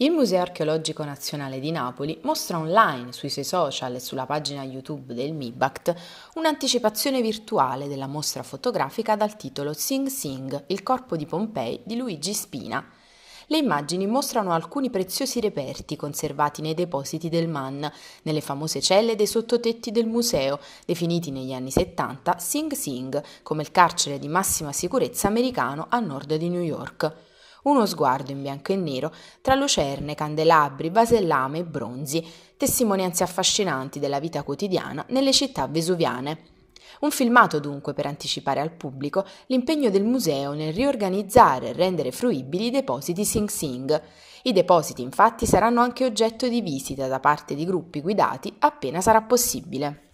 Il Museo Archeologico Nazionale di Napoli mostra online sui suoi social e sulla pagina YouTube del MIBACT un'anticipazione virtuale della mostra fotografica dal titolo Sing Sing, il corpo di Pompei di Luigi Spina. Le immagini mostrano alcuni preziosi reperti conservati nei depositi del MAN, nelle famose celle dei sottotetti del museo, definiti negli anni 70 Sing Sing, come il carcere di massima sicurezza americano a nord di New York uno sguardo in bianco e nero tra lucerne, candelabri, vasellame e bronzi, testimonianze affascinanti della vita quotidiana nelle città vesuviane. Un filmato dunque per anticipare al pubblico l'impegno del museo nel riorganizzare e rendere fruibili i depositi Sing Sing. I depositi infatti saranno anche oggetto di visita da parte di gruppi guidati appena sarà possibile.